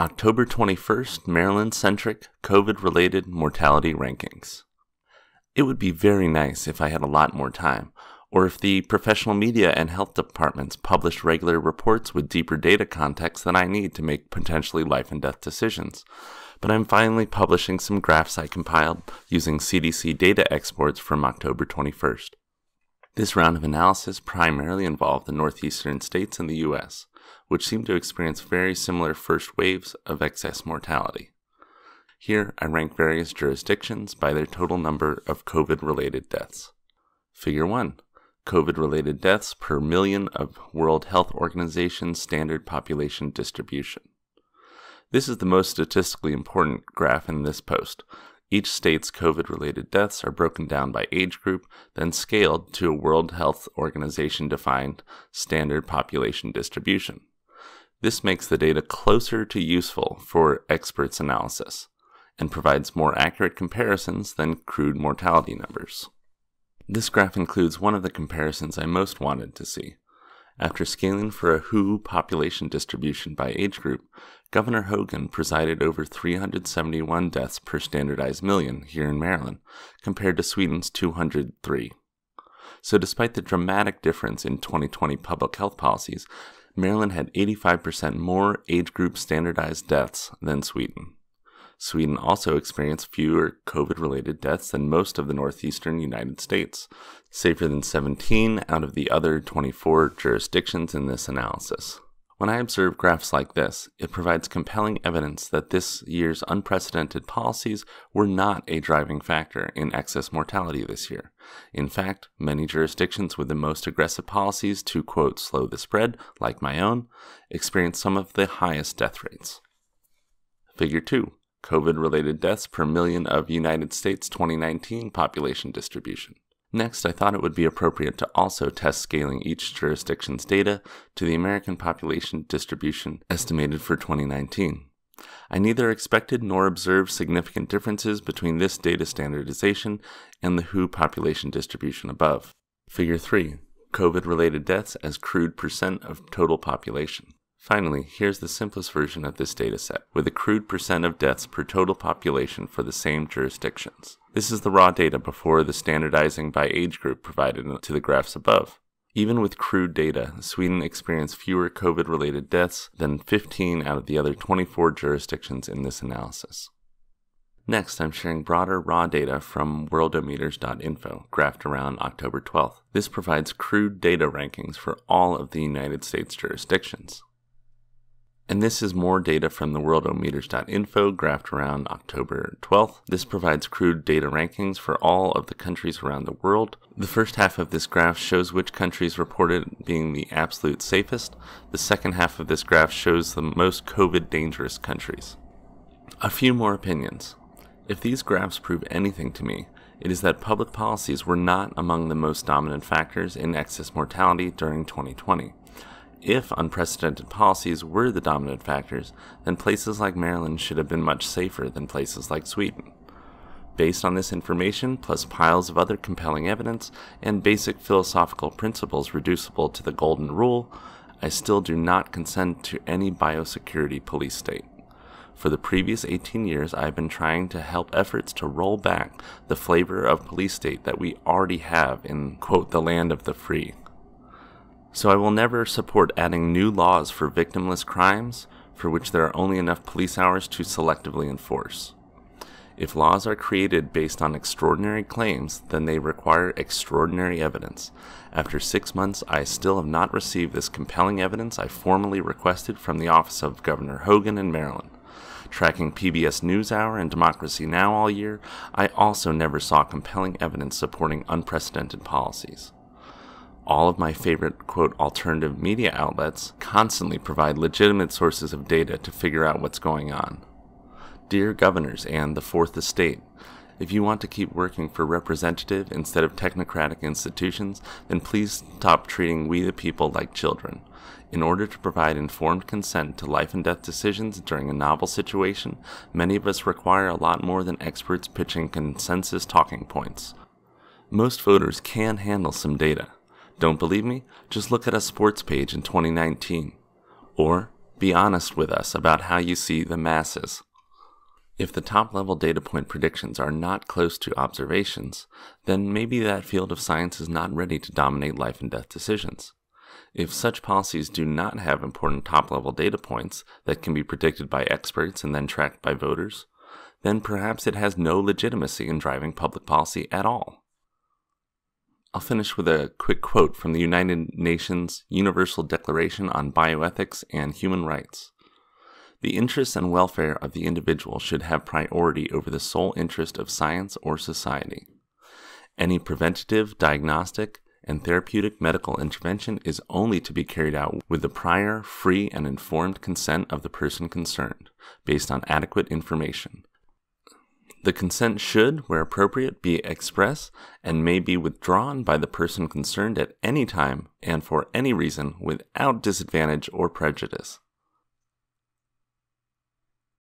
October 21st Maryland centric COVID related mortality rankings. It would be very nice if I had a lot more time, or if the professional media and health departments published regular reports with deeper data context than I need to make potentially life and death decisions. But I'm finally publishing some graphs I compiled using CDC data exports from October 21st. This round of analysis primarily involved the northeastern states and the U.S which seem to experience very similar first waves of excess mortality. Here, I rank various jurisdictions by their total number of COVID related deaths. Figure 1 COVID related deaths per million of World Health Organization standard population distribution. This is the most statistically important graph in this post. Each state's COVID related deaths are broken down by age group, then scaled to a World Health Organization defined standard population distribution. This makes the data closer to useful for experts' analysis and provides more accurate comparisons than crude mortality numbers. This graph includes one of the comparisons I most wanted to see. After scaling for a WHO population distribution by age group, Governor Hogan presided over 371 deaths per standardized million here in Maryland, compared to Sweden's 203. So, despite the dramatic difference in 2020 public health policies, Maryland had 85% more age group standardized deaths than Sweden. Sweden also experienced fewer COVID related deaths than most of the northeastern United States, safer than 17 out of the other 24 jurisdictions in this analysis. When I observe graphs like this, it provides compelling evidence that this year's unprecedented policies were not a driving factor in excess mortality this year. In fact, many jurisdictions with the most aggressive policies to, quote, slow the spread, like my own, experienced some of the highest death rates. Figure 2 COVID related deaths per million of United States 2019 population distribution. Next, I thought it would be appropriate to also test scaling each jurisdiction's data to the American population distribution estimated for 2019. I neither expected nor observed significant differences between this data standardization and the WHO population distribution above. Figure 3 COVID related deaths as crude percent of total population. Finally, here's the simplest version of this dataset, with a crude percent of deaths per total population for the same jurisdictions. This is the raw data before the standardizing by age group provided to the graphs above. Even with crude data, Sweden experienced fewer COVID related deaths than 15 out of the other 24 jurisdictions in this analysis. Next, I'm sharing broader raw data from worldometers.info, graphed around October 12th. This provides crude data rankings for all of the United States jurisdictions. And this is more data from the worldometers.info graphed around October 12th. This provides crude data rankings for all of the countries around the world. The first half of this graph shows which countries reported being the absolute safest. The second half of this graph shows the most COVID dangerous countries. A few more opinions. If these graphs prove anything to me, it is that public policies were not among the most dominant factors in excess mortality during 2020. If unprecedented policies were the dominant factors, then places like Maryland should have been much safer than places like Sweden. Based on this information, plus piles of other compelling evidence and basic philosophical principles reducible to the Golden Rule, I still do not consent to any biosecurity police state. For the previous 18 years, I have been trying to help efforts to roll back the flavor of police state that we already have in, quote, the land of the free, so I will never support adding new laws for victimless crimes for which there are only enough police hours to selectively enforce. If laws are created based on extraordinary claims, then they require extraordinary evidence. After six months, I still have not received this compelling evidence I formally requested from the office of Governor Hogan in Maryland. Tracking PBS NewsHour and Democracy Now! all year, I also never saw compelling evidence supporting unprecedented policies all of my favorite, quote, alternative media outlets constantly provide legitimate sources of data to figure out what's going on. Dear governors and the Fourth Estate, if you want to keep working for representative instead of technocratic institutions, then please stop treating we the people like children. In order to provide informed consent to life and death decisions during a novel situation, many of us require a lot more than experts pitching consensus talking points. Most voters can handle some data. Don't believe me? Just look at a sports page in 2019. Or be honest with us about how you see the masses. If the top level data point predictions are not close to observations, then maybe that field of science is not ready to dominate life and death decisions. If such policies do not have important top level data points that can be predicted by experts and then tracked by voters, then perhaps it has no legitimacy in driving public policy at all. I'll finish with a quick quote from the United Nations Universal Declaration on Bioethics and Human Rights. The interests and welfare of the individual should have priority over the sole interest of science or society. Any preventative, diagnostic, and therapeutic medical intervention is only to be carried out with the prior, free, and informed consent of the person concerned, based on adequate information. The consent should, where appropriate, be express and may be withdrawn by the person concerned at any time and for any reason without disadvantage or prejudice.